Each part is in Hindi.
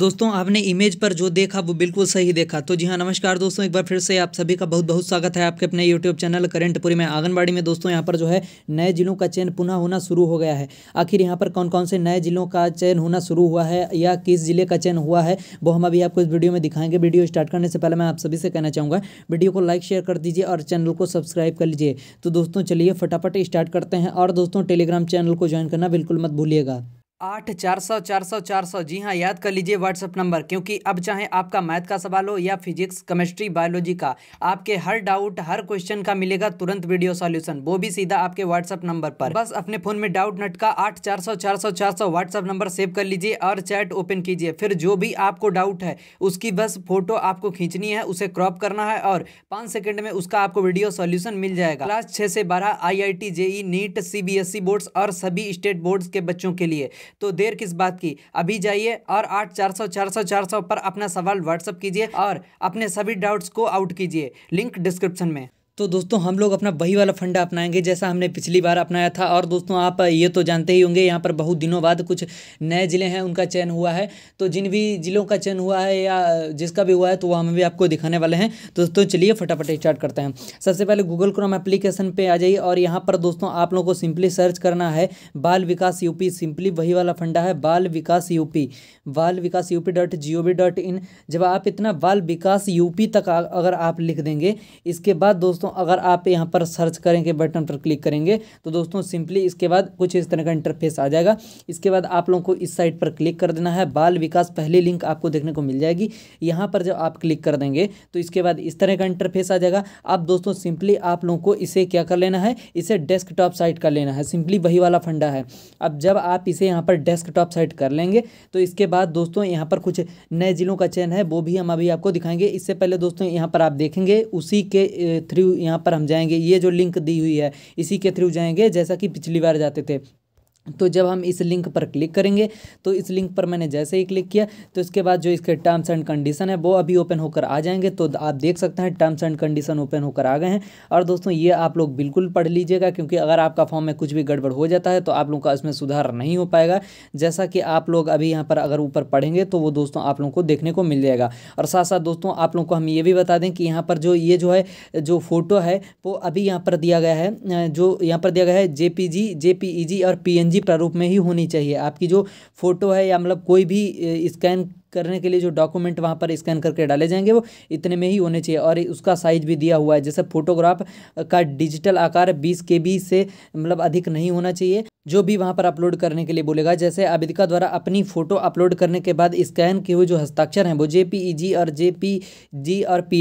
दोस्तों आपने इमेज पर जो देखा वो बिल्कुल सही देखा तो जी हाँ नमस्कार दोस्तों एक बार फिर से आप सभी का बहुत बहुत स्वागत है आपके अपने यूट्यूब चैनल करेंटपुरी में आंगनबाड़ी में दोस्तों यहाँ पर जो है नए जिलों का चयन पुनः होना शुरू हो गया है आखिर यहाँ पर कौन कौन से नए जिलों का चयन होना शुरू हुआ है या किस जिले का चयन हुआ है वो हम अभी आपको इस वीडियो में दिखाएंगे वीडियो स्टार्ट करने से पहले मैं आप सभी से कहना चाहूँगा वीडियो को लाइक शेयर कर दीजिए और चैनल को सब्सक्राइब कर लीजिए तो दोस्तों चलिए फटाफट स्टार्ट करते हैं और दोस्तों टेलीग्राम चैनल को ज्वाइन करना बिल्कुल मत भूलिएगा आठ चार सौ चार सौ चार सौ जी हाँ याद कर लीजिए व्हाट्सअप नंबर क्योंकि अब चाहे आपका मैथ का सवाल हो या फिजिक्स केमिस्ट्री बायोलॉजी का आपके हर डाउट हर क्वेश्चन का मिलेगा तुरंत वीडियो सॉल्यूशन वो भी सीधा आपके व्हाट्सअप नंबर पर बस अपने फोन में डाउट नट का आठ चार सौ चार सौ चार सौ व्हाट्सअप नंबर सेव कर लीजिए और चैट ओपन कीजिए फिर जो भी आपको डाउट है उसकी बस फोटो आपको खींचनी है उसे क्रॉप करना है और पाँच सेकेंड में उसका आपको वीडियो सॉल्यूशन मिल जाएगा क्लास छः से बारह I I T JEE NEET C B S E boards और सभी स्टेट बोर्ड्स के बच्चों के लिए तो देर किस बात की अभी जाइए और आठ चार सौ चार सौ चार सौ पर अपना सवाल व्हाट्सअप कीजिए और अपने सभी डाउट्स को आउट कीजिए लिंक डिस्क्रिप्शन में तो दोस्तों हम लोग अपना वही वाला फंडा अपनाएंगे जैसा हमने पिछली बार अपनाया था और दोस्तों आप ये तो जानते ही होंगे यहाँ पर बहुत दिनों बाद कुछ नए ज़िले हैं उनका चयन हुआ है तो जिन भी ज़िलों का चयन हुआ है या जिसका भी हुआ है तो वह हम भी आपको दिखाने वाले हैं दोस्तों चलिए फटाफट स्टार्ट करते हैं सबसे पहले गूगल क्रोम एप्लीकेशन पर आ जाइए और यहाँ पर दोस्तों आप लोगों को सिंपली सर्च करना है बाल विकास यूपी सिंपली वही वाला फंडा है बाल विकास यूपी बाल विकास UP dot G O V dot in जब आप इतना बाल विकास यूपी तक अगर आप लिख देंगे इसके बाद दोस्तों दोस्तों अगर आप यहाँ पर सर्च करेंगे बटन पर क्लिक करेंगे तो दोस्तों सिंपली इसके बाद कुछ इस तरह का इंटरफेस आ जाएगा इसके बाद आप लोगों को इस साइट पर क्लिक कर देना है बाल विकास पहली लिंक आपको देखने को मिल जाएगी यहाँ पर जब आप क्लिक कर देंगे तो इसके बाद इस तरह का इंटरफेस आ जाएगा अब दोस्तों सिंपली आप लोगों को इसे क्या कर लेना है इसे डेस्कटॉप साइट कर लेना है सिंपली वही वाला फंडा है अब जब आप इसे यहाँ पर डेस्कटॉप साइट कर लेंगे तो इसके बाद दोस्तों यहाँ पर कुछ नए जिलों का चयन है वो भी हम अभी आपको दिखाएंगे इससे पहले दोस्तों यहाँ पर आप देखेंगे उसी के थ्रू यहाँ पर हम जाएंगे ये जो लिंक दी हुई है इसी के थ्रू जाएंगे जैसा कि पिछली बार जाते थे तो जब हम इस लिंक पर क्लिक करेंगे तो इस लिंक पर मैंने जैसे ही क्लिक किया तो इसके बाद जो इसके टर्म्स एंड कंडीशन है वो अभी ओपन होकर आ जाएंगे तो आप देख सकते हैं टर्म्स एंड कंडीशन ओपन होकर आ गए हैं और दोस्तों ये आप लोग बिल्कुल पढ़ लीजिएगा क्योंकि अगर आपका फॉर्म में कुछ भी गड़बड़ हो जाता है तो आप लोगों का इसमें सुधार नहीं हो पाएगा जैसा कि आप लोग अभी यहाँ पर अगर ऊपर पढ़ेंगे तो वो दोस्तों आप लोगों को देखने को मिल जाएगा और साथ साथ दोस्तों आप लोगों को हम ये भी बता दें कि यहाँ पर जो ये जो है जो फ़ोटो है वो अभी यहाँ पर दिया गया है जो यहाँ पर दिया गया है जे पी e और पी फर्जी प्रारूप में ही होनी चाहिए आपकी जो फ़ोटो है या मतलब कोई भी स्कैन करने के लिए जो डॉक्यूमेंट वहाँ पर स्कैन करके डाले जाएंगे वो इतने में ही होने चाहिए और उसका साइज भी दिया हुआ है जैसे फोटोग्राफ का डिजिटल आकार बीस के से मतलब अधिक नहीं होना चाहिए जो भी वहाँ पर अपलोड करने के लिए बोलेगा जैसे आवेदिका द्वारा अपनी फोटो अपलोड करने के बाद स्कैन किए हुए जो हस्ताक्षर हैं वो जे e और जे और पी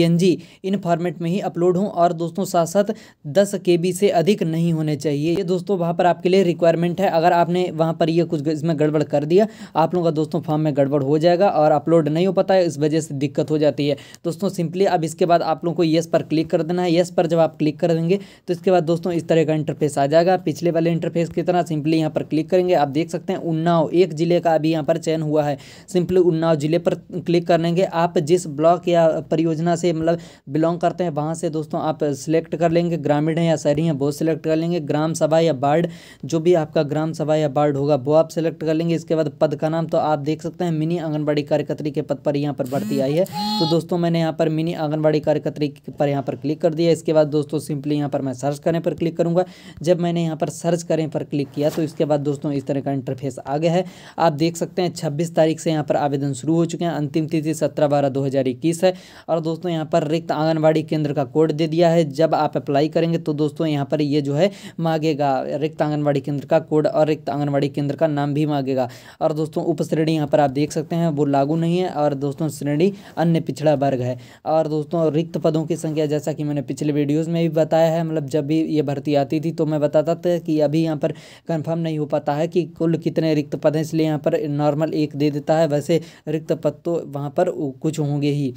इन फॉर्मेट में ही अपलोड हों और दोस्तों साथ साथ दस के से अधिक नहीं होने चाहिए ये दोस्तों वहाँ पर आपके लिए रिक्वायरमेंट है अगर आपने वहाँ पर ये कुछ इसमें गड़बड़ कर दिया आप लोगों का दोस्तों फॉर्म में गड़बड़ हो जाएगा और और अपलोड नहीं हो पाता है इस वजह से दिक्कत हो जाती है दोस्तों सिंपली अब इसके बाद आप लोगों को येस पर क्लिक कर देना है येस पर जब आप क्लिक कर देंगे तो इसके बाद दोस्तों इस तरह का इंटरफेस आ जाएगा पिछले वाले इंटरफेस की तरह सिंपली यहाँ पर क्लिक करेंगे आप देख सकते हैं उन्नाव एक ज़िले का अभी यहाँ पर चयन हुआ है सिंपली उन्नाव ज़िले पर क्लिक कर लेंगे आप जिस ब्लॉक या परियोजना से मतलब बिलोंग करते हैं वहाँ से दोस्तों आप सिलेक्ट कर लेंगे ग्रामीण है या शहरी है वो सिलेक्ट कर लेंगे ग्राम सभा या वार्ड जो भी आपका ग्राम सभा या वार्ड होगा वो आप सिलेक्ट कर लेंगे इसके बाद पद का नाम तो आप देख सकते हैं मिनी आंगनबाड़ी कार्यकर्त्री के पद पर यहाँ पर भर्ती आई है तो दोस्तों मैंने यहाँ पर मिनी आंगनबाड़ी कार्यकर्त्री पर यहाँ पर क्लिक कर दिया इसके बाद दोस्तों सिंपली यहाँ पर मैं सर्च करने पर क्लिक करूँगा जब मैंने यहाँ पर सर्च करने पर क्लिक किया तो इसके बाद दोस्तों इस तरह का इंटरफेस आ गया है आप देख सकते हैं छब्बीस तारीख से यहाँ पर आवेदन शुरू हो चुके हैं अंतिम तिथि सत्रह बारह दो है और दोस्तों यहाँ पर रिक्त आंगनबाड़ी केंद्र का कोड दे दिया है जब आप अप्लाई करेंगे तो दोस्तों यहाँ पर ये जो है मांगेगा रिक्त आंगनबाड़ी केंद्र का कोड और रिक्त आंगनबाड़ी केंद्र का नाम भी मांगेगा और दोस्तों उपश्रेणी यहाँ पर आप देख सकते हैं वो लागू नहीं है और दोस्तों श्रेणी अन्य पिछड़ा वर्ग है और दोस्तों रिक्त पदों की संख्या जैसा कि मैंने पिछले वीडियोज़ में भी बताया है मतलब जब भी ये भर्ती आती थी तो मैं बताता था कि अभी यहाँ पर कन्फर्म नहीं हो पाता है कि कुल कितने रिक्त पद हैं इसलिए यहाँ पर नॉर्मल एक दे देता है वैसे रिक्त पद तो वहाँ पर कुछ होंगे ही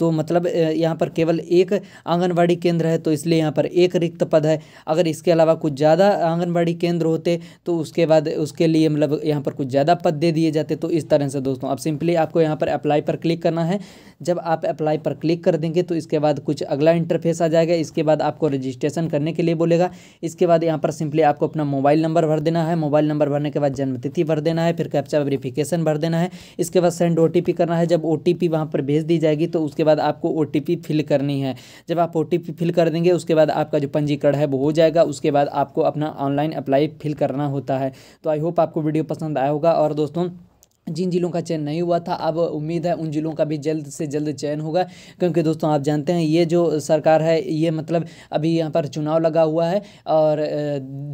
तो मतलब यहाँ पर केवल एक आंगनबाड़ी केंद्र है तो इसलिए यहाँ पर एक रिक्त पद है अगर इसके अलावा कुछ ज़्यादा आंगनबाड़ी केंद्र होते तो उसके बाद उसके लिए मतलब यहाँ पर कुछ ज़्यादा पद दे दिए जाते तो इस तरह से दोस्तों अब सिंपली आप आपको यहाँ पर अप्लाई पर क्लिक करना है जब आप अप्लाई पर क्लिक कर देंगे तो इसके बाद कुछ अगला इंटरफेस आ जाएगा इसके बाद आपको रजिस्ट्रेशन करने के लिए बोलेगा इसके बाद यहाँ पर सिंपली आपको अपना मोबाइल नंबर भर देना है मोबाइल नंबर भरने के बाद जन्मतिथि भर देना है फिर कैप्चा वेरिफिकेशन भर देना है इसके बाद सेंड ओ करना है जब ओ टी पर भेज दी जाएगी तो उसके बाद आपको ओ फिल करनी है जब आप ओ फिल कर देंगे उसके बाद आपका जो पंजीकरण है वो हो जाएगा उसके बाद आपको अपना ऑनलाइन अप्लाई फिल करना होता है तो आई होप आपको वीडियो पसंद आया होगा और दोस्तों जिन जिलों का चयन नहीं हुआ था अब उम्मीद है उन जिलों का भी जल्द से जल्द चयन होगा क्योंकि दोस्तों आप जानते हैं ये जो सरकार है ये मतलब अभी यहाँ पर चुनाव लगा हुआ है और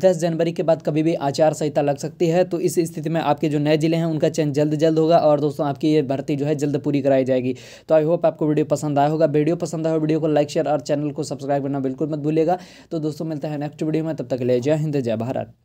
10 जनवरी के बाद कभी भी आचार संहिता लग सकती है तो इस स्थिति में आपके जो नए ज़िले हैं उनका चयन जल्द जल्द होगा और दोस्तों आपकी ये भर्ती जो है जल्द पूरी कराई जाएगी तो आई होप आपको वीडियो पसंद आया होगा वीडियो पसंद आया वीडियो को लाइक शेयर और चैनल को सब्सक्राइब करना बिल्कुल मत भूलेगा तो दोस्तों मिलता है नेक्स्ट वीडियो में तब तक ले जय हिंद जय भारत